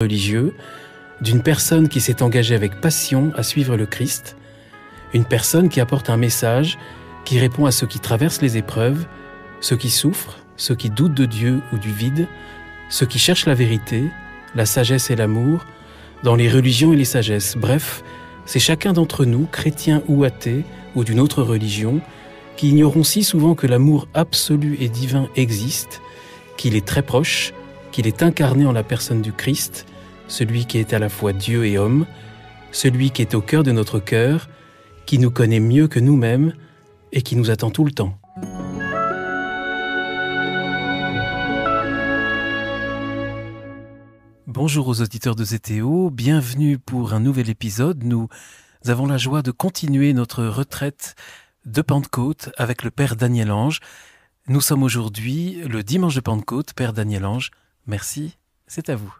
religieux, d'une personne qui s'est engagée avec passion à suivre le Christ, une personne qui apporte un message qui répond à ceux qui traversent les épreuves, ceux qui souffrent, ceux qui doutent de Dieu ou du vide, ceux qui cherchent la vérité, la sagesse et l'amour, dans les religions et les sagesses. Bref, c'est chacun d'entre nous, chrétiens ou athées, ou d'une autre religion, qui ignorons si souvent que l'amour absolu et divin existe, qu'il est très proche, qu'il est incarné en la personne du Christ, celui qui est à la fois Dieu et homme, celui qui est au cœur de notre cœur, qui nous connaît mieux que nous-mêmes et qui nous attend tout le temps. Bonjour aux auditeurs de ZTO, bienvenue pour un nouvel épisode. Nous avons la joie de continuer notre retraite de Pentecôte avec le Père Daniel Ange. Nous sommes aujourd'hui le dimanche de Pentecôte. Père Daniel Ange, merci, c'est à vous.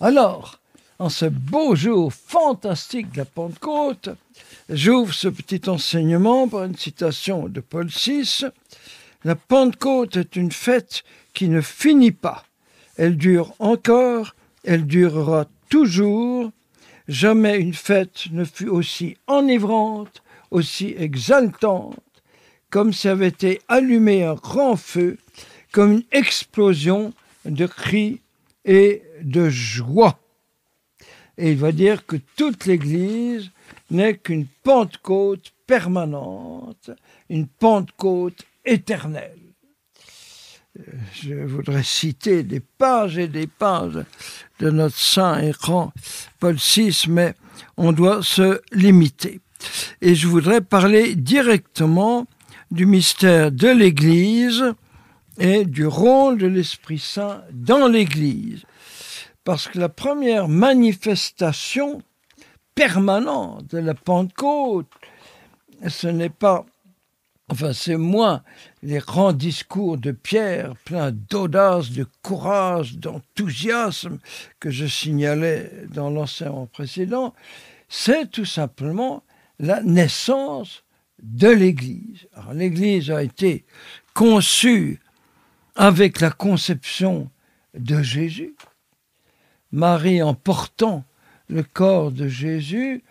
Alors, en ce beau jour fantastique de la Pentecôte, j'ouvre ce petit enseignement par une citation de Paul VI. La Pentecôte est une fête qui ne finit pas. Elle dure encore, elle durera toujours. Jamais une fête ne fut aussi enivrante, aussi exaltante, comme si avait été allumé un grand feu, comme une explosion de cris et de joie. Et il va dire que toute l'Église n'est qu'une Pentecôte permanente, une Pentecôte éternelle. Euh, je voudrais citer des pages et des pages de notre saint et grand Paul VI, mais on doit se limiter. Et je voudrais parler directement du mystère de l'Église et du rôle de l'Esprit Saint dans l'Église. Parce que la première manifestation permanente de la Pentecôte, ce n'est pas, enfin c'est moins les grands discours de Pierre, pleins d'audace, de courage, d'enthousiasme que je signalais dans l'enseignement précédent, c'est tout simplement la naissance de l'Église. l'Église a été conçue avec la conception de Jésus, Marie en portant le corps de Jésus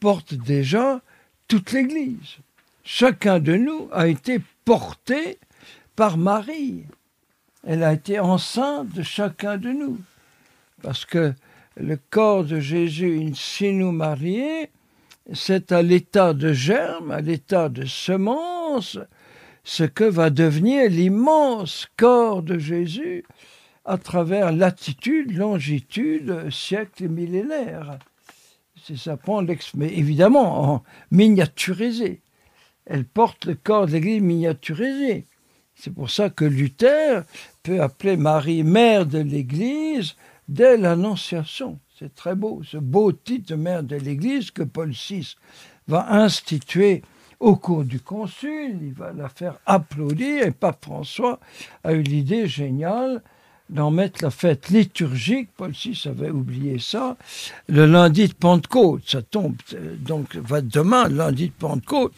porte déjà toute l'Église. Chacun de nous a été porté par Marie. Elle a été enceinte de chacun de nous. Parce que le corps de Jésus, une nous mariée c'est à l'état de germe, à l'état de semence, ce que va devenir l'immense corps de Jésus à travers latitude, longitude, siècle et millénaire. C'est ça prend mais évidemment en miniaturisé. Elle porte le corps de l'Église miniaturisé. C'est pour ça que Luther peut appeler Marie mère de l'Église dès l'Annonciation. C'est très beau, ce beau titre de mère de l'Église que Paul VI va instituer au cours du consul, il va la faire applaudir et Pape François a eu l'idée géniale d'en mettre la fête liturgique, Paul VI avait oublié ça, le lundi de Pentecôte, ça tombe, euh, donc va demain, lundi de Pentecôte,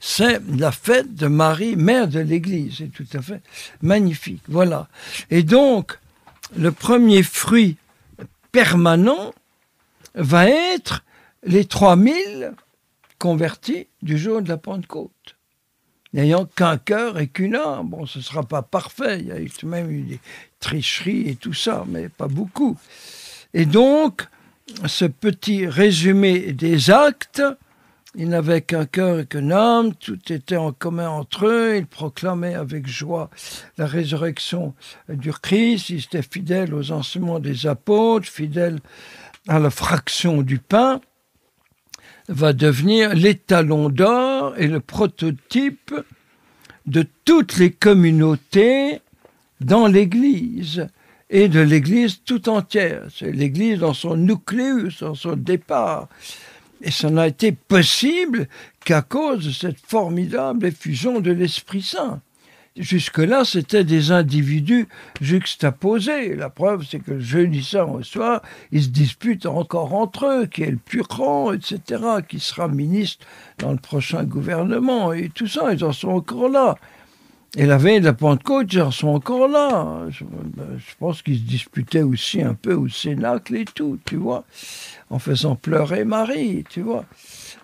c'est la fête de Marie, mère de l'Église, c'est tout à fait magnifique, voilà. Et donc, le premier fruit permanent va être les 3000 converti du jour de la Pentecôte, n'ayant qu'un cœur et qu'une âme. Bon, ce ne sera pas parfait, il y a tout de même eu des tricheries et tout ça, mais pas beaucoup. Et donc, ce petit résumé des actes, il n'avait qu'un cœur et qu'une âme, tout était en commun entre eux, ils proclamaient avec joie la résurrection du Christ, ils étaient fidèles aux enseignements des apôtres, fidèles à la fraction du pain va devenir l'étalon d'or et le prototype de toutes les communautés dans l'Église et de l'Église tout entière. C'est l'Église dans son nucléus, dans son départ. Et ça n'a été possible qu'à cause de cette formidable effusion de l'Esprit Saint. Jusque-là, c'était des individus juxtaposés. La preuve, c'est que le jeudi soir, ils se disputent encore entre eux, qui est le plus grand, etc., qui sera ministre dans le prochain gouvernement, et tout ça, ils en sont encore là. Et la veille de la Pentecôte, ils en sont encore là. Je, pense qu'ils se disputaient aussi un peu au Cénacle et tout, tu vois, en faisant pleurer Marie, tu vois.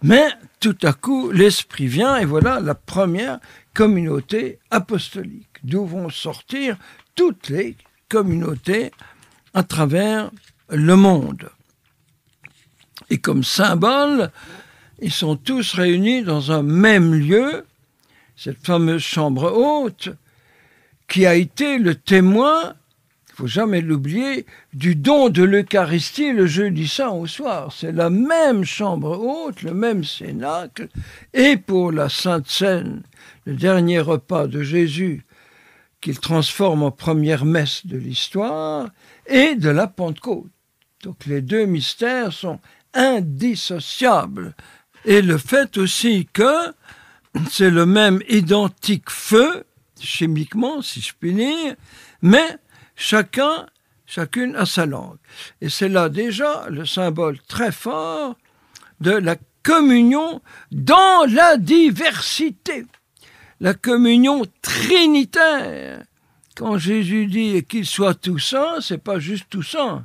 Mais tout à coup, l'Esprit vient et voilà la première communauté apostolique, d'où vont sortir toutes les communautés à travers le monde. Et comme symbole, ils sont tous réunis dans un même lieu, cette fameuse chambre haute, qui a été le témoin, il faut jamais l'oublier, du don de l'Eucharistie le jeudi saint au soir. C'est la même chambre haute, le même cénacle, et pour la Sainte Seine le dernier repas de Jésus qu'il transforme en première messe de l'histoire et de la Pentecôte. Donc les deux mystères sont indissociables. Et le fait aussi que c'est le même identique feu, chimiquement, si je puis dire, mais chacun, chacune a sa langue. Et c'est là déjà le symbole très fort de la communion dans la diversité la communion trinitaire. Quand Jésus dit qu'il soit tout ce c'est pas juste tout saint.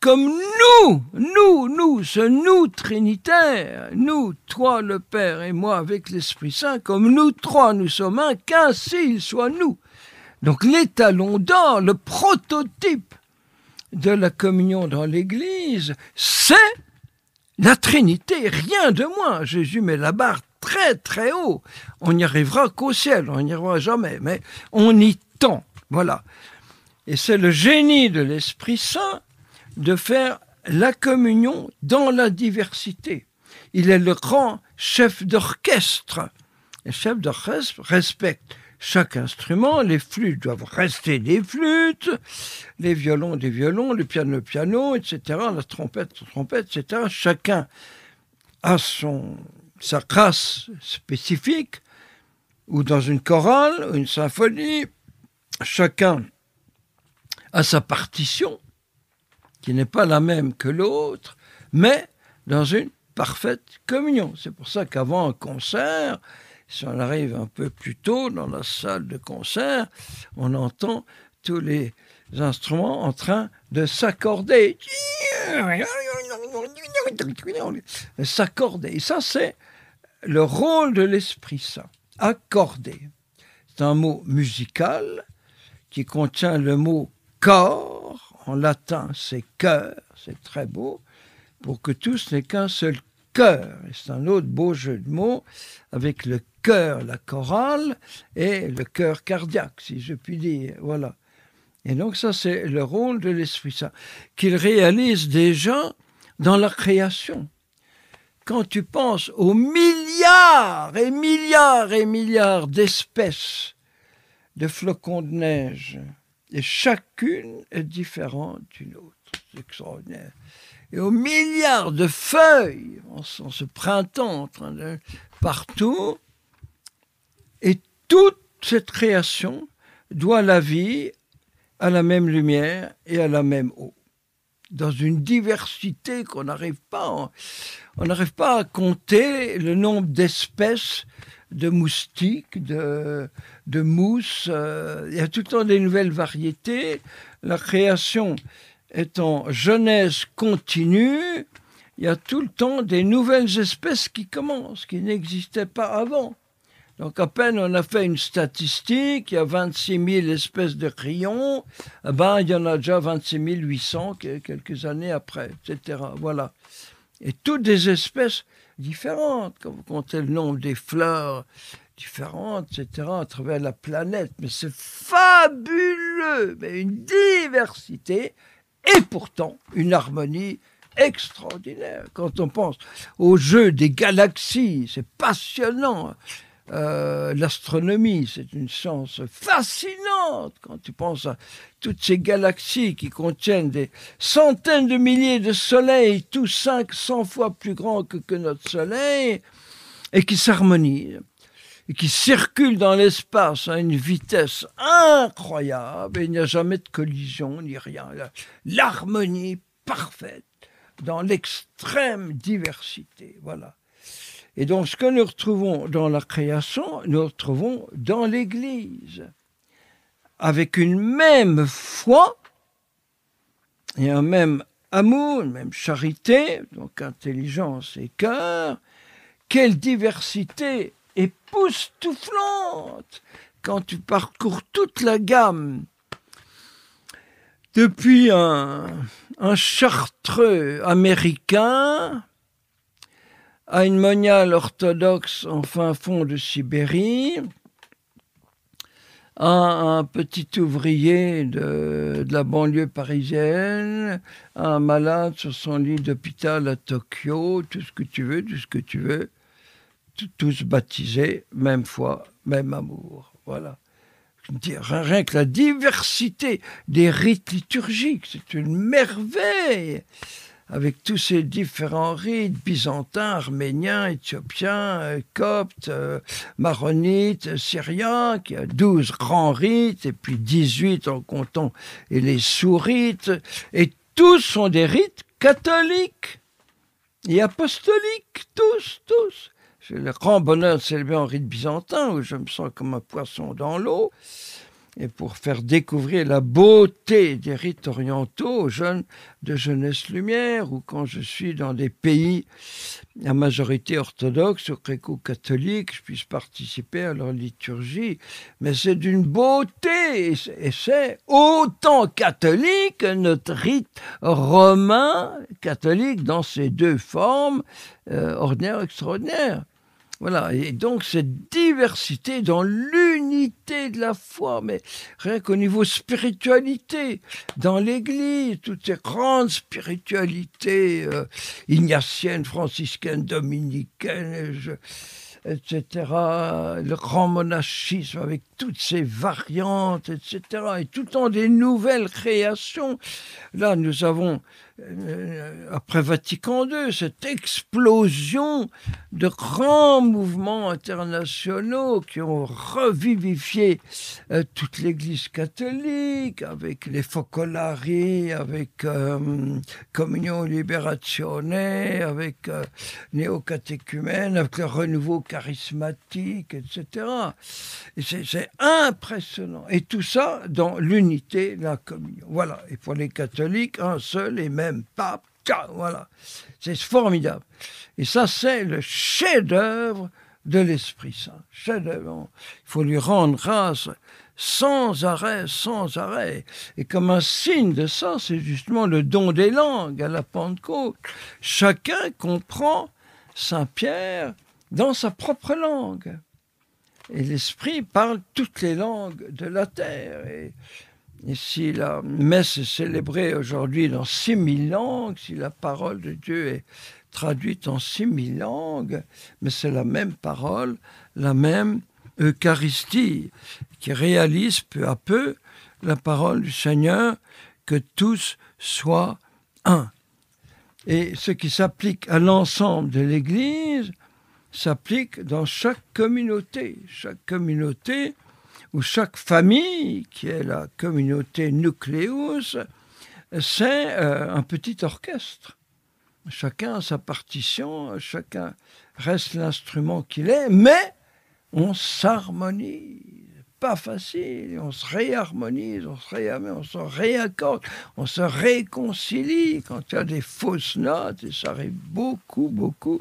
Comme nous, nous, nous, ce nous trinitaire, nous, toi le Père et moi avec l'Esprit Saint, comme nous trois nous sommes un, qu'ainsi il soit nous. Donc l'étalon d'or, le prototype de la communion dans l'Église, c'est la Trinité, rien de moins. Jésus met la barre très très haut. On n'y arrivera qu'au ciel, on n'y arrivera jamais, mais on y tend. Voilà. Et c'est le génie de l'Esprit Saint de faire la communion dans la diversité. Il est le grand chef d'orchestre. Le chef d'orchestre respecte chaque instrument, les flûtes doivent rester des flûtes, les violons des violons, le piano piano, etc., la trompette la trompette, etc. Chacun a son, sa classe spécifique, ou dans une chorale, ou une symphonie, chacun a sa partition, qui n'est pas la même que l'autre, mais dans une parfaite communion. C'est pour ça qu'avant un concert, si on arrive un peu plus tôt dans la salle de concert, on entend tous les instruments en train de s'accorder. Ah s'accorder. Et ça, c'est le rôle de l'Esprit Saint, accordé, c'est un mot musical qui contient le mot corps, en latin c'est cœur, c'est très beau, pour que tout ce n'est qu'un seul cœur. C'est un autre beau jeu de mots avec le cœur, la chorale, et le cœur cardiaque, si je puis dire. Voilà. Et donc ça, c'est le rôle de l'Esprit Saint, qu'il réalise déjà dans la création quand tu penses aux milliards et milliards et milliards d'espèces de flocons de neige, et chacune est différente d'une autre. C'est extraordinaire. Et aux milliards de feuilles, en ce printemps, partout, et toute cette création doit la vie à la même lumière et à la même eau dans une diversité qu'on n'arrive pas, on n'arrive pas à compter le nombre d'espèces de moustiques, de, mousses. Euh, il y a tout le temps des nouvelles variétés. La création est en jeunesse continue. Il y a tout le temps des nouvelles espèces qui commencent, qui n'existaient pas avant. Donc à peine on a fait une statistique, il y a 26 000 espèces de crayons, eh ben, il y en a déjà 26 800 quelques années après, etc. Voilà. Et toutes des espèces différentes, quand vous comptez le nombre des fleurs différentes, etc., à travers la planète. Mais c'est fabuleux, mais une diversité et pourtant une harmonie extraordinaire. Quand on pense au jeu des galaxies, c'est passionnant. Hein. Euh, l'astronomie, c'est une science fascinante quand tu penses à toutes ces galaxies qui contiennent des centaines de milliers de soleils, tous 500 fois plus grands que, que notre soleil, et qui s'harmonisent, et qui circulent dans l'espace à une vitesse incroyable, et il n'y a jamais de collision ni rien. L'harmonie parfaite dans l'extrême diversité. Voilà. Et donc, ce que nous retrouvons dans la création, nous retrouvons dans l'Église, avec une même foi et un même amour, une même charité, donc intelligence et cœur. Quelle diversité époustouflante quand tu parcours toute la gamme depuis un, un chartreux américain à une moniale orthodoxe en fin fond de Sibérie, à un petit ouvrier de, la banlieue parisienne, à un malade sur son lit d'hôpital à Tokyo, tout ce que tu veux, tout ce que tu veux, tous baptisés, même foi, même amour. Voilà. Rien que la diversité des rites liturgiques, c'est une merveille avec tous ces différents rites, byzantins, arméniens, éthiopiens, euh, coptes, euh, maronites, syriens, qui a 12 grands rites, et puis 18 en comptant les sous-rites, et tous sont des rites catholiques et apostoliques, tous, tous. J'ai le grand bonheur de célébrer en rite byzantin, où je me sens comme un poisson dans l'eau et pour faire découvrir la beauté des rites orientaux aux jeunes de Jeunesse Lumière, ou quand je suis dans des pays à majorité orthodoxe ou gréco-catholique, je puisse participer à leur liturgie. Mais c'est d'une beauté, et c'est autant catholique que notre rite romain catholique dans ses deux formes, euh, ordinaire, extraordinaire. Voilà, et donc cette diversité dans l'une de la foi, mais rien qu'au niveau spiritualité, dans l'Église, toutes ces grandes spiritualités euh, ignatiennes, franciscaines, dominicaines, etc., le grand monachisme avec toutes ses variantes, etc., et tout en des nouvelles créations. Là, nous avons euh, après Vatican II, cette explosion de grands mouvements internationaux qui ont revivifié euh, toute l'Église catholique, avec les Focolari, avec euh, Communion Libérationnaire avec néo Néocatéchumène, avec le renouveau charismatique, etc. c'est impressionnant. Et tout ça dans l'unité de la communion. Voilà. Et pour les catholiques, un seul et même pape voilà. C'est formidable. Et ça, c'est le chef-d'œuvre de l'Esprit Saint. Chef-d'œuvre. Il faut lui rendre grâce sans arrêt, sans arrêt. Et comme un signe de ça, c'est justement le don des langues à la Pentecôte. Chacun comprend Saint Pierre dans sa propre langue. Et l'Esprit parle toutes les langues de la terre. Et si la messe est célébrée aujourd'hui dans 6000 langues, si la parole de Dieu est traduite en 6000 langues, mais c'est la même parole, la même Eucharistie qui réalise peu à peu la parole du Seigneur, que tous soient un. Et ce qui s'applique à l'ensemble de l'Église s'applique dans chaque communauté. Chaque communauté où chaque famille, qui est la communauté nucléose, c'est euh, un petit orchestre. Chacun a sa partition, chacun reste l'instrument qu'il est, mais on s'harmonise. Pas facile, on se réharmonise, on se réamène, on se réaccorde, on se réconcilie. Quand il y a des fausses notes, et ça arrive beaucoup, beaucoup,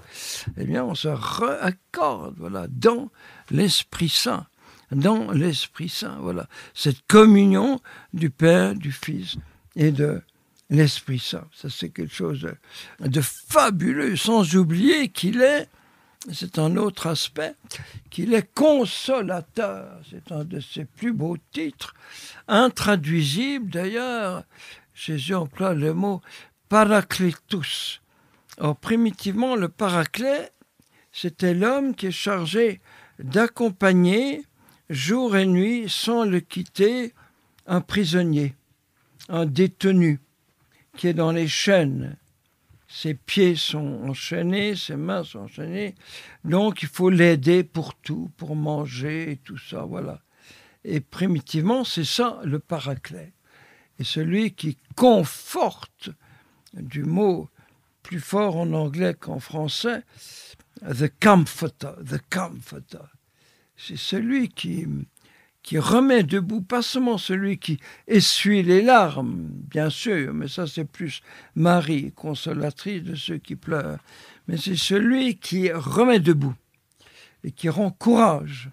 eh bien on se réaccorde, voilà, dans l'Esprit Saint dans l'Esprit Saint. Voilà, cette communion du Père, du Fils et de l'Esprit Saint. Ça, c'est quelque chose de fabuleux, sans oublier qu'il est, c'est un autre aspect, qu'il est consolateur. C'est un de ses plus beaux titres, intraduisible d'ailleurs. Jésus emploie le mot paraclétus. Or, primitivement, le paraclet, c'était l'homme qui est chargé d'accompagner jour et nuit sans le quitter un prisonnier, un détenu qui est dans les chaînes. Ses pieds sont enchaînés, ses mains sont enchaînées. Donc il faut l'aider pour tout, pour manger et tout ça, voilà. Et primitivement, c'est ça le paraclet. Et celui qui conforte, du mot plus fort en anglais qu'en français, the comforter, the comforter c'est celui qui, remet debout, pas seulement celui qui essuie les larmes, bien sûr, mais ça c'est plus Marie, consolatrice de ceux qui pleurent, mais c'est celui qui remet debout et qui rend courage.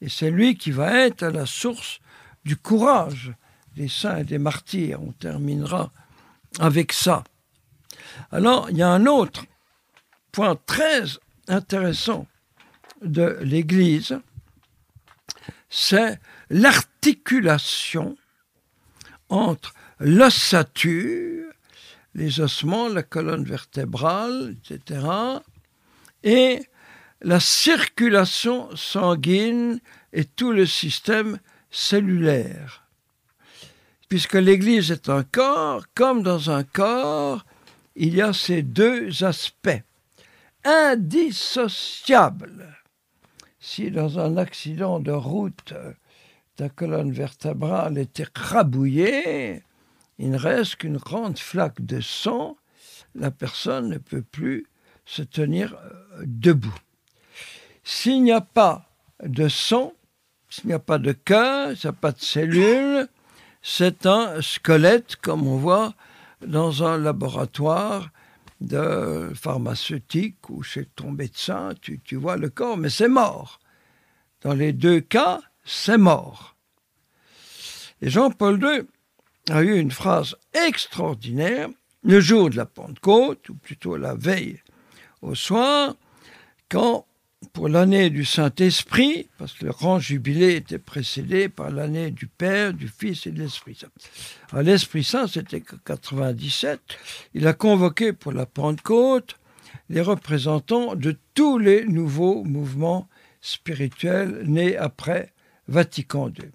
Et c'est lui qui va être à la source du courage des saints et des martyrs. On terminera avec ça. Alors, il y a un autre point très intéressant de l'Église, c'est l'articulation entre l'ossature, les ossements, la colonne vertébrale, etc., et la circulation sanguine et tout le système cellulaire. Puisque l'Église est un corps, comme dans un corps, il y a ces deux aspects indissociables si dans un accident de route, ta colonne vertébrale était écrabouillée, il ne reste qu'une grande flaque de sang, la personne ne peut plus se tenir euh, debout. S'il n'y a pas de sang, s'il n'y a pas de cœur, s'il n'y a pas de cellules, c'est un squelette comme on voit dans un laboratoire de pharmaceutique ou chez ton médecin, tu, tu vois le corps, mais c'est mort. Dans les deux cas, c'est mort. Et Jean-Paul II a eu une phrase extraordinaire le jour de la Pentecôte, ou plutôt la veille au soir, quand pour l'année du Saint-Esprit, parce que le grand jubilé était précédé par l'année du Père, du Fils et de l'Esprit Saint. L'Esprit Saint, c'était 97, il a convoqué pour la Pentecôte les représentants de tous les nouveaux mouvements spirituels nés après Vatican II.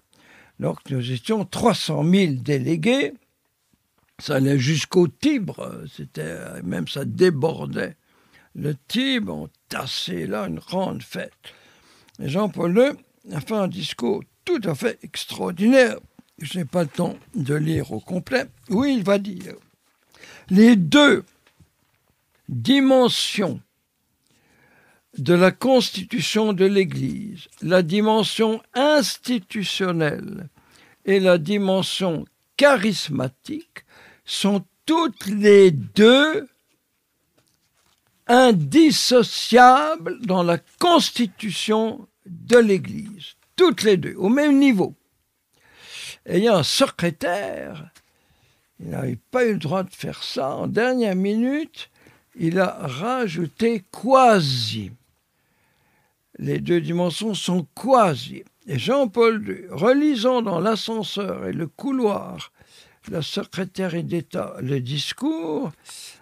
Donc nous étions 300 000 délégués, ça allait jusqu'au Tibre, c'était même ça débordait le Tibre ont tassé là une grande fête. Jean-Paul II a fait un discours tout à fait extraordinaire, je n'ai pas le temps de lire au complet, Oui, il va dire les deux dimensions de la constitution de l'Église, la dimension institutionnelle et la dimension charismatique sont toutes les deux indissociables dans la constitution de l'Église, toutes les deux, au même niveau. Ayant un secrétaire, il n'avait pas eu le droit de faire ça. En dernière minute, il a rajouté quasi. Les deux dimensions sont quasi. Et Jean-Paul II, relisant dans l'ascenseur et le couloir, la secrétaire d'État, le discours,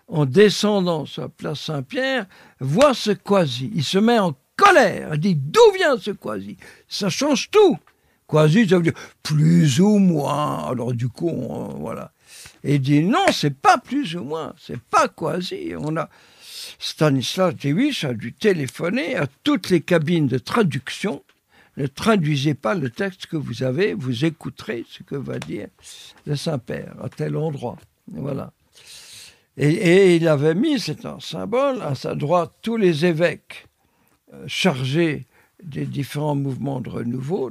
en descendant sur la place Saint-Pierre, voit ce quasi. Il se met en colère. Il dit D'où vient ce quasi Ça change tout. Quasi, ça veut dire plus ou moins. Alors, du coup, euh, voilà. Et il dit Non, c'est pas plus ou moins. C'est pas quasi. On a. Stanislas Tewis a dû téléphoner à toutes les cabines de traduction. Ne traduisez pas le texte que vous avez, vous écouterez ce que va dire le Saint-Père à tel endroit. Voilà. Et, il avait mis, c'est un symbole, à sa droite tous les évêques euh, chargés des différents mouvements de renouveau,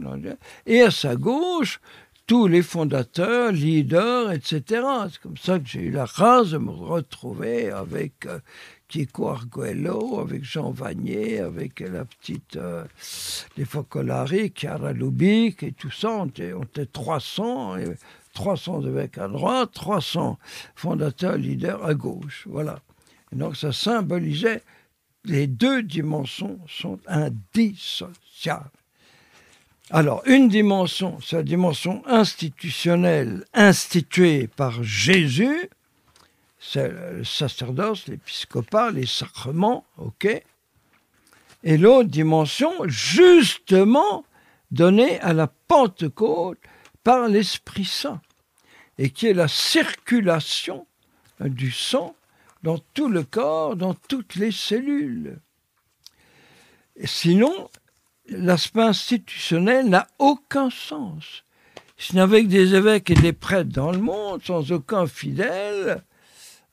et à sa gauche tous les fondateurs, leaders, etc. C'est comme ça que j'ai eu la chance de me retrouver avec Tico euh, Kiko Arguello, avec Jean Vanier, avec la petite les euh, Focolari, Chiara Lubic et tout ça. On était, 300. 300 évêques à droite, 300 fondateurs, leaders à gauche. Voilà. donc ça symbolisait les deux dimensions sont indissociables. Alors, une dimension, c'est la dimension institutionnelle instituée par Jésus, c'est le sacerdoce, l'épiscopat, les sacrements, ok Et l'autre dimension, justement, donnée à la Pentecôte par l'Esprit Saint et qui est la circulation du sang dans tout le corps, dans toutes les cellules. sinon, l'aspect institutionnel n'a aucun sens. Si que des évêques et des prêtres dans le monde, sans aucun fidèle,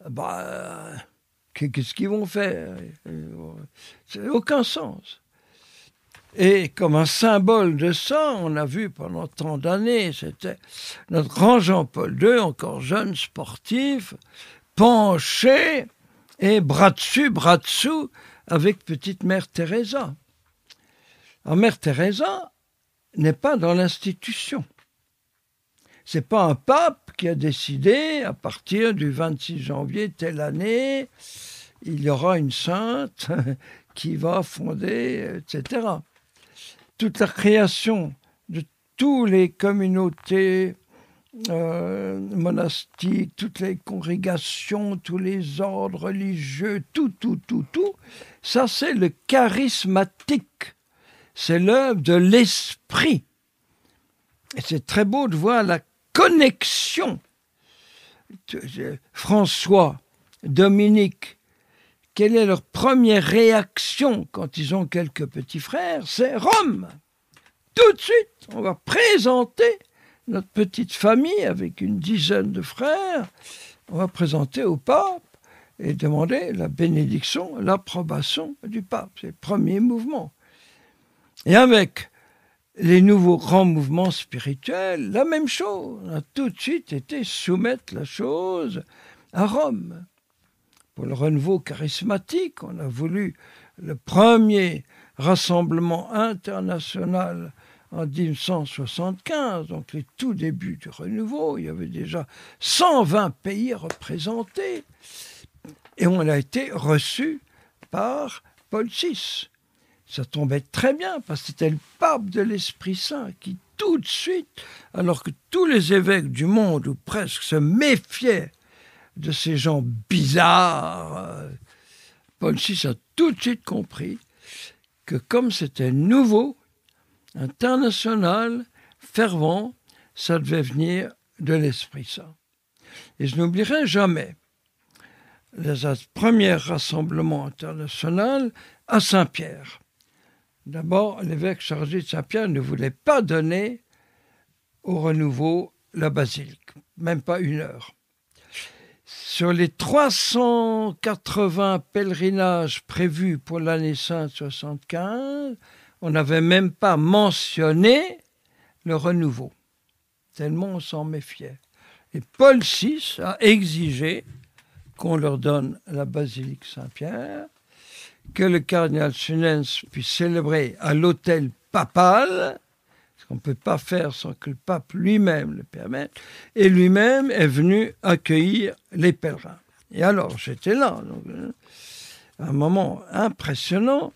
bah, qu'est-ce qu'ils vont faire euh, Ça n'a aucun sens. Et comme un symbole de ça, on a vu pendant tant d'années, c'était notre grand Jean-Paul II, encore jeune sportif, penché et bras dessus, bras dessous avec petite mère Teresa. Alors mère Teresa n'est pas dans l'institution. C'est pas un pape qui a décidé à partir du 26 janvier telle année, il y aura une sainte qui va fonder, etc toute la création de toutes les communautés euh, monastiques, toutes les congrégations, tous les ordres religieux, tout, tout, tout, tout, ça c'est le charismatique. C'est l'œuvre de l'esprit. Et c'est très beau de voir la connexion. Euh, François, Dominique, quelle est leur première réaction quand ils ont quelques petits frères C'est Rome. Tout de suite, on va présenter notre petite famille avec une dizaine de frères. On va présenter au pape et demander la bénédiction, l'approbation du pape. C'est le premier mouvement. Et avec les nouveaux grands mouvements spirituels, la même chose. On a tout de suite été soumettre la chose à Rome le renouveau charismatique. On a voulu le premier rassemblement international en 1975, donc les tout débuts du renouveau. Il y avait déjà 120 pays représentés. Et on a été reçu par Paul VI. Ça tombait très bien parce que c'était le pape de l'Esprit Saint qui tout de suite, alors que tous les évêques du monde ou presque se méfiaient de ces gens bizarres. Paul VI a tout de suite compris que comme c'était nouveau, international, fervent, ça devait venir de l'Esprit Saint. Et je n'oublierai jamais les premier rassemblement international à Saint-Pierre. D'abord, l'évêque chargé de Saint-Pierre ne voulait pas donner au renouveau la basilique, même pas une heure. Sur les 380 pèlerinages prévus pour l'année sainte on n'avait même pas mentionné le renouveau, tellement on s'en méfiait. Et Paul VI a exigé qu'on leur donne la basilique Saint-Pierre, que le cardinal Sunens puisse célébrer à l'hôtel papal on ne peut pas faire sans que le pape lui-même le permette, et lui-même est venu accueillir les pèlerins. Et alors, j'étais là, euh, un moment impressionnant.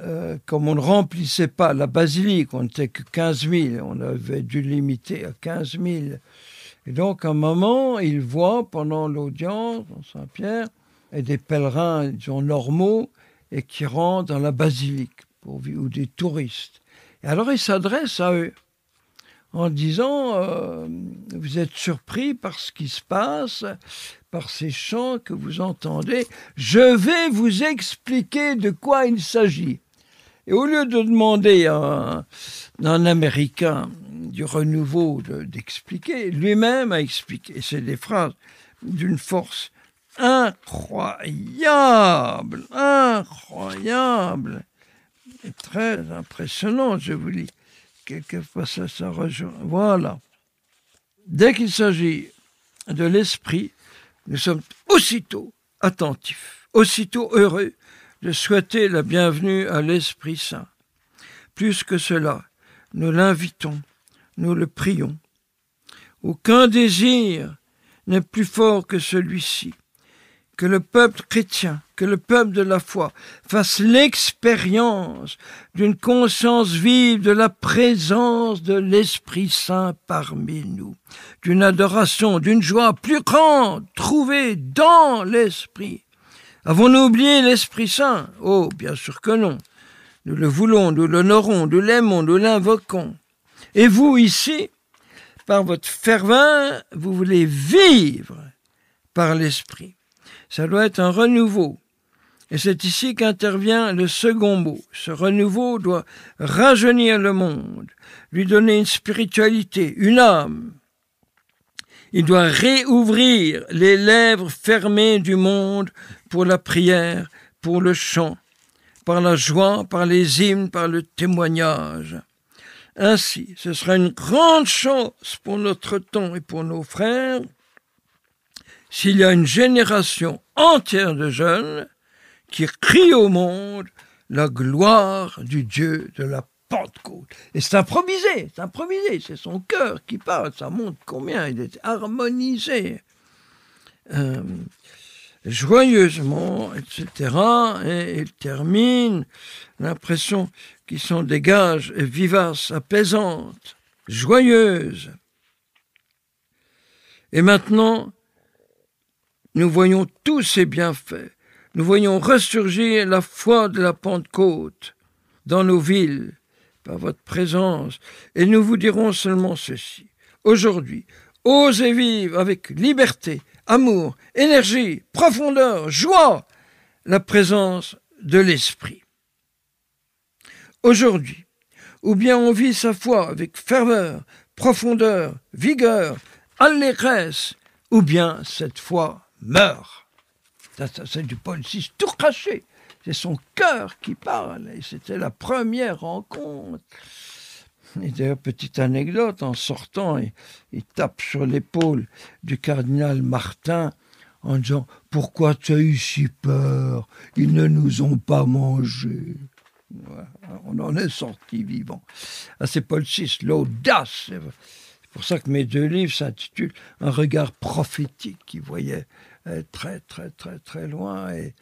Euh, comme on ne remplissait pas la basilique, on n'était que 15 000, on avait dû limiter à 15 000. Et donc, un moment, il voit pendant l'audience, en Saint-Pierre, des pèlerins, normaux, et qui rentrent dans la basilique, pourvu ou des touristes alors il s'adresse à eux en disant euh, Vous êtes surpris par ce qui se passe, par ces chants que vous entendez, je vais vous expliquer de quoi il s'agit. Et au lieu de demander à un, Américain du renouveau d'expliquer, lui-même a expliqué. C'est des phrases d'une force incroyable, incroyable très impressionnant, je vous lis. Quelquefois, ça, se rejoint. Voilà. Dès qu'il s'agit de l'esprit, nous sommes aussitôt attentifs, aussitôt heureux de souhaiter la bienvenue à l'Esprit Saint. Plus que cela, nous l'invitons, nous le prions. Aucun désir n'est plus fort que celui-ci, que le peuple chrétien que le peuple de la foi fasse l'expérience d'une conscience vive de la présence de l'Esprit Saint parmi nous, d'une adoration, d'une joie plus grande trouvée dans l'Esprit. Avons-nous oublié l'Esprit Saint Oh, bien sûr que non. Nous le voulons, nous l'honorons, nous l'aimons, nous l'invoquons. Et vous ici, par votre ferveur, vous voulez vivre par l'Esprit. Ça doit être un renouveau et c'est ici qu'intervient le second mot. Ce renouveau doit rajeunir le monde, lui donner une spiritualité, une âme. Il doit réouvrir les lèvres fermées du monde pour la prière, pour le chant, par la joie, par les hymnes, par le témoignage. Ainsi, ce sera une grande chance pour notre temps et pour nos frères s'il y a une génération entière de jeunes qui crie au monde la gloire du Dieu de la Pentecôte. Et c'est improvisé, c'est improvisé, c'est son cœur qui parle, ça montre combien il est harmonisé. Euh, joyeusement, etc. Et il termine, l'impression qui s'en dégage vivace, apaisante, joyeuse. Et maintenant, nous voyons tous ces bienfaits nous voyons ressurgir la foi de la Pentecôte dans nos villes par votre présence, et nous vous dirons seulement ceci. Aujourd'hui, osez vivre avec liberté, amour, énergie, profondeur, joie, la présence de l'Esprit. Aujourd'hui, ou bien on vit sa foi avec ferveur, profondeur, vigueur, allégresse, ou bien cette foi meurt. C'est du Paul VI, tout craché. C'est son cœur qui parle. c'était la première rencontre. Et d'ailleurs, petite anecdote, en sortant, il, tape sur l'épaule du cardinal Martin en disant Pourquoi tu as eu si peur Ils ne nous ont pas mangés. On en est sorti vivant. Ah, c'est Paul VI, l'audace. C'est pour ça que mes deux livres s'intitulent Un regard prophétique qui voyait euh, très, très, très, très loin, et,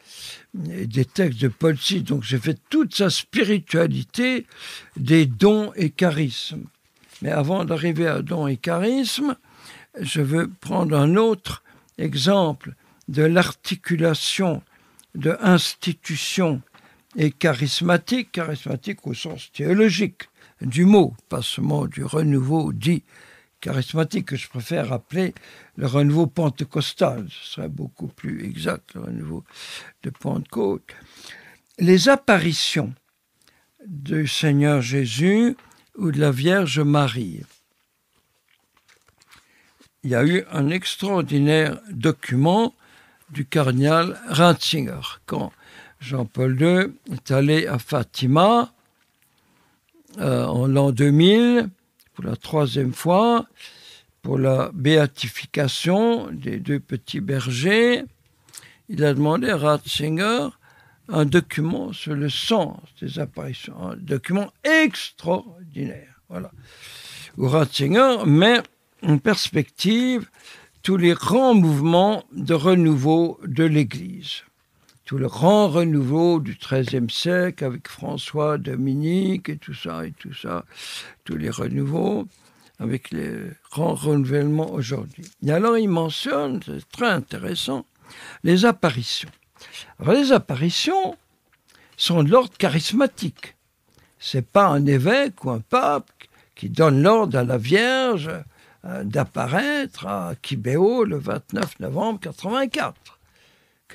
des textes de Paul VI Donc j'ai fait toute sa spiritualité des dons et charismes. Mais avant d'arriver à dons et charismes, je veux prendre un autre exemple de l'articulation de institutions et charismatiques, charismatiques au sens théologique du mot, pas seulement du renouveau dit charismatique que je préfère appeler le renouveau pentecostal, ce serait beaucoup plus exact, le renouveau de Pentecôte. Les apparitions du Seigneur Jésus ou de la Vierge Marie. Il y a eu un extraordinaire document du cardinal Ratzinger quand Jean-Paul II est allé à Fatima euh, en l'an 2000 pour la troisième fois pour la béatification des deux petits bergers. Il a demandé à Ratzinger un document sur le sens des apparitions, un document extraordinaire. Voilà. Ratzinger met en perspective tous les grands mouvements de renouveau de l'Église tout le grand renouveau du XIIIe siècle avec François, Dominique et tout ça, et tout ça, tous les renouveaux, avec les grands renouvellements aujourd'hui. Et alors il mentionne, c'est très intéressant, les apparitions. Alors les apparitions sont de l'ordre charismatique. C'est pas un évêque ou un pape qui donne l'ordre à la Vierge euh, d'apparaître à Kibéo le 29 novembre 84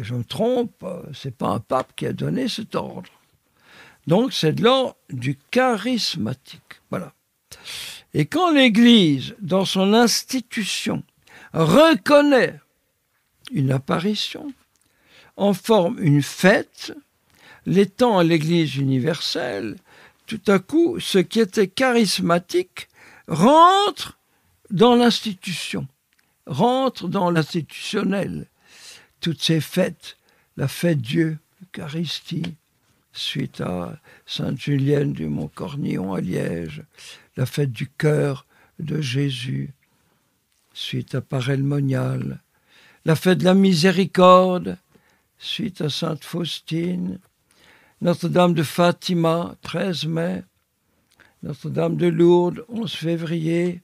je me trompe, euh, c'est pas un pape qui a donné cet ordre. Donc c'est de l'ordre du charismatique. Voilà. Et quand l'Église, dans son institution, reconnaît une apparition, en forme une fête, l'étant à l'Église universelle, tout à coup, ce qui était charismatique rentre dans l'institution, rentre dans l'institutionnel toutes ces fêtes, la fête Dieu, Eucharistie, suite à Sainte-Julienne du Mont-Cornillon à Liège, la fête du cœur de Jésus, suite à Parelmonial, la fête de la miséricorde, suite à Sainte Faustine, Notre-Dame de Fatima, 13 mai, Notre-Dame de Lourdes, 11 février,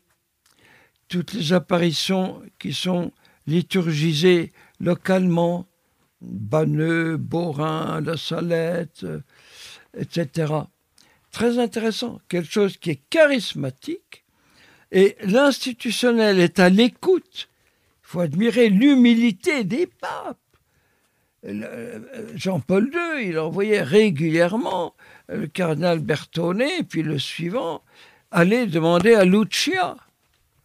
toutes les apparitions qui sont liturgisées localement, Banneux, Borin, La Salette, euh, etc. Très intéressant, quelque chose qui est charismatique. Et l'institutionnel est à l'écoute. Il faut admirer l'humilité des papes. Euh, Jean-Paul II, il envoyait régulièrement euh, le cardinal Bertone, puis le suivant, aller demander à Lucia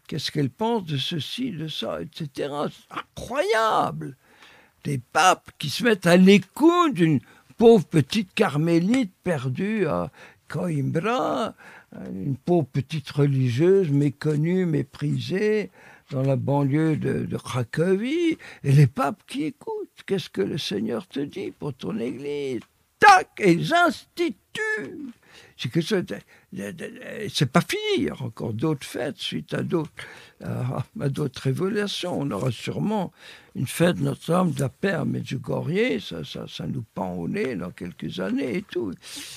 qu'est-ce qu'elle pense de ceci, de ça, etc. Incroyable Des papes qui se mettent à l'écoute d'une pauvre petite carmélite perdue à Coimbra, une pauvre petite religieuse méconnue, méprisée, dans la banlieue de, de Cracovie, et les papes qui écoutent, qu'est-ce que le Seigneur te dit pour ton Église Tac, et ils c'est que euh, c'est pas fini. Il y aura encore d'autres fêtes suite à d'autres, euh, à, d'autres révélations. On aura sûrement une fête Notre-Dame de la Paix à Medjugorje. Ça, ça, ça, nous pend au nez dans quelques années et tout.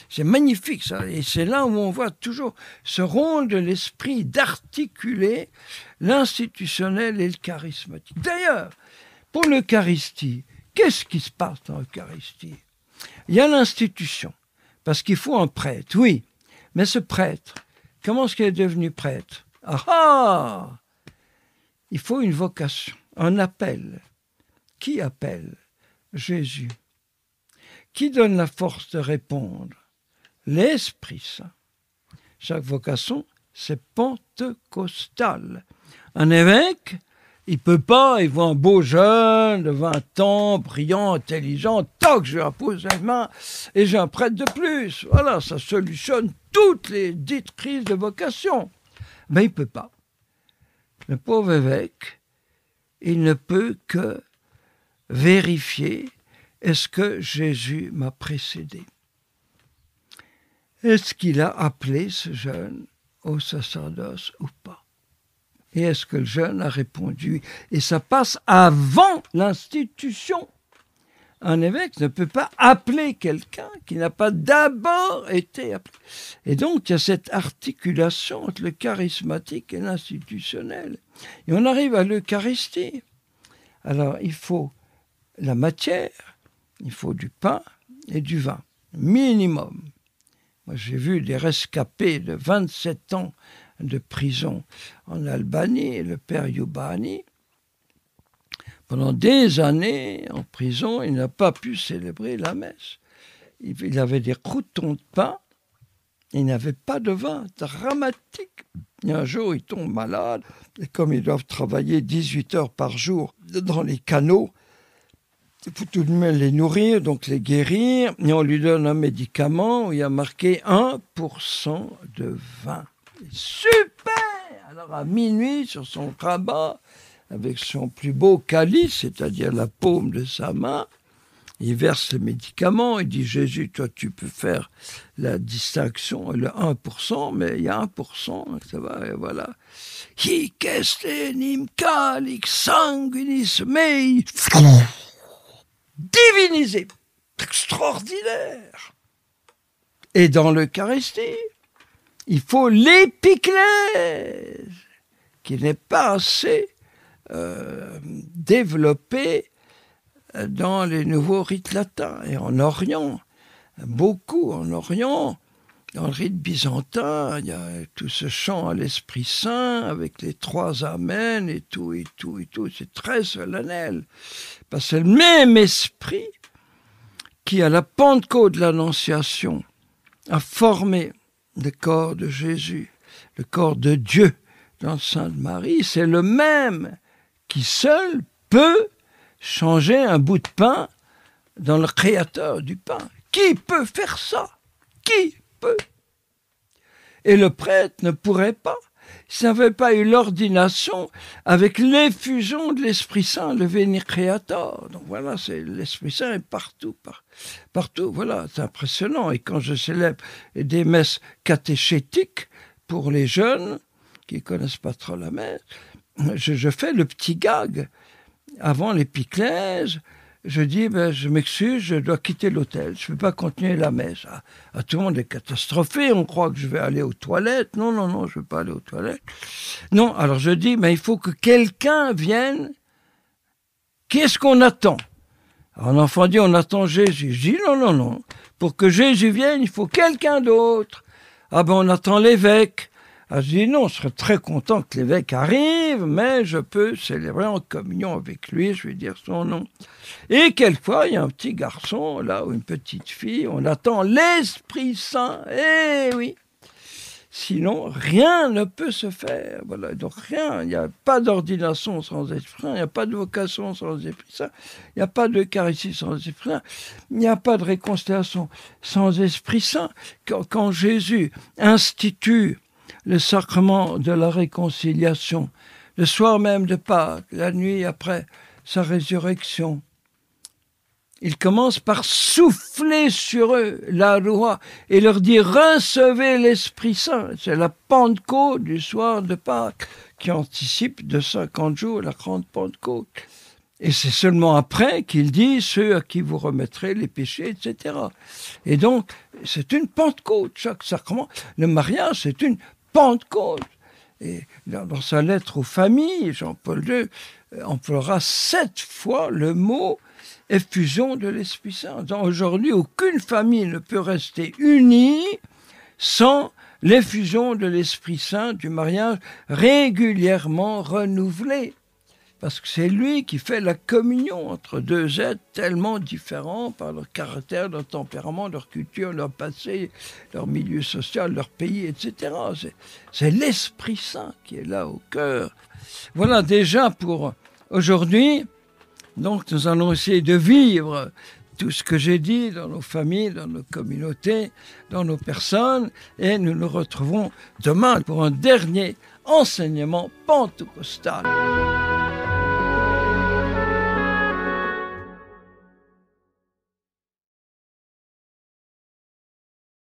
C'est magnifique ça. Et c'est là où on voit toujours ce rond de l'esprit d'articuler l'institutionnel et le charismatique. D'ailleurs, pour l'Eucharistie, qu'est-ce qui se passe dans l'Eucharistie Il y a l'institution. Parce qu'il faut un prêtre, oui. Mais ce prêtre, comment est-ce qu'il est devenu prêtre Ah ah Il faut une vocation, un appel. Qui appelle Jésus. Qui donne la force de répondre L'Esprit Saint. Chaque vocation, c'est pentecostal. Un évêque, il peut pas, il voit un beau jeune de 20 ans, brillant, intelligent, toc, je lui impose la main et j'ai un prêtre de plus. Voilà, ça solutionne toutes les dites crises de vocation. Mais il peut pas. Le pauvre évêque, il ne peut que vérifier est-ce que Jésus m'a précédé Est-ce qu'il a appelé ce jeune au sacerdoce ou pas et est-ce que le jeune a répondu Et ça passe avant l'institution. Un évêque ne peut pas appeler quelqu'un qui n'a pas d'abord été appelé. Et donc, il y a cette articulation entre le charismatique et l'institutionnel. Et on arrive à l'Eucharistie. Alors, il faut la matière, il faut du pain et du vin, minimum. Moi, j'ai vu des rescapés de 27 ans de prison en Albanie, le père Yubani. Pendant des années en prison, il n'a pas pu célébrer la messe. Il avait des croutons de pain, il n'avait pas de vin, dramatique. Et un jour, il tombe malade, et comme ils doivent travailler 18 heures par jour dans les canaux, il faut tout de même les nourrir, donc les guérir, et on lui donne un médicament où il y a marqué 1% de vin super Alors à minuit, sur son rabat, avec son plus beau calice, c'est-à-dire la paume de sa main, il verse le médicament il dit Jésus, toi tu peux faire la distinction, le 1%, mais il y a 1%, ça va, et voilà. Divinisé, extraordinaire. Et dans l'Eucharistie, il faut l'épiclèse, qui n'est pas assez euh, développée dans les nouveaux rites latins et en Orient. Beaucoup en Orient, dans le rite byzantin, il y a tout ce chant à l'Esprit Saint avec les trois amens et tout, et tout, et tout. C'est très solennel. Parce que le même esprit qui, à la Pentecôte de l'Annonciation, a formé le corps de Jésus, le corps de Dieu dans Sainte Marie, c'est le même qui seul peut changer un bout de pain dans le créateur du pain. Qui peut faire ça Qui peut Et le prêtre ne pourrait pas. Ça n'avait pas eu l'ordination avec l'effusion de l'Esprit Saint, le Veni créateur Donc voilà, c'est l'Esprit Saint est partout, partout. Voilà, c'est impressionnant. Et quand je célèbre des messes catéchétiques pour les jeunes qui connaissent pas trop la messe, je, je fais le petit gag avant l'épiclèse je dis, ben, je m'excuse, je dois quitter l'hôtel, je ne peux pas continuer la messe. Ah, ah, tout le monde est catastrophé, on croit que je vais aller aux toilettes. Non, non, non, je ne vais pas aller aux toilettes. Non, alors je dis, mais ben, il faut que quelqu'un vienne. Qu'est-ce qu'on attend Un enfant dit, on attend Jésus. Je dis, non, non, non. Pour que Jésus vienne, il faut quelqu'un d'autre. Ah ben, on attend l'évêque. Alors ah, je dis non, je très content que l'évêque arrive, mais je peux célébrer en communion avec lui, je vais dire son nom. Et quelquefois, il y a un petit garçon, là, ou une petite fille, on attend l'Esprit Saint. Eh oui Sinon, rien ne peut se faire. Voilà. Donc, rien. Il n'y a pas d'ordination sans esprit. Il n'y a pas de vocation sans esprit. Saint. Il n'y a pas d'eucharistie sans esprit. Saint. Il n'y a pas de réconciliation sans esprit saint. quand Jésus institue le sacrement de la réconciliation, le soir même de Pâques, la nuit après sa résurrection. Il commence par souffler sur eux la loi et leur dit recevez l'Esprit Saint. C'est la Pentecôte du soir de Pâques qui anticipe de 50 jours la grande Pentecôte. Et c'est seulement après qu'il dit ceux à qui vous remettrez les péchés, etc. Et donc, c'est une Pentecôte, chaque sacrement. Le mariage, c'est une Pentecôte. Et dans, sa lettre aux familles, Jean-Paul II euh, emploiera sept fois le mot effusion de l'Esprit Saint. Aujourd'hui, aucune famille ne peut rester unie sans l'effusion de l'Esprit Saint du mariage régulièrement renouvelée parce que c'est lui qui fait la communion entre deux êtres tellement différents par leur caractère, leur tempérament, leur culture, leur passé, leur milieu social, leur pays, etc. C'est l'Esprit Saint qui est là au cœur. Voilà déjà pour aujourd'hui. Donc nous allons essayer de vivre tout ce que j'ai dit dans nos familles, dans nos communautés, dans nos personnes, et nous nous retrouvons demain pour un dernier enseignement pentecostal.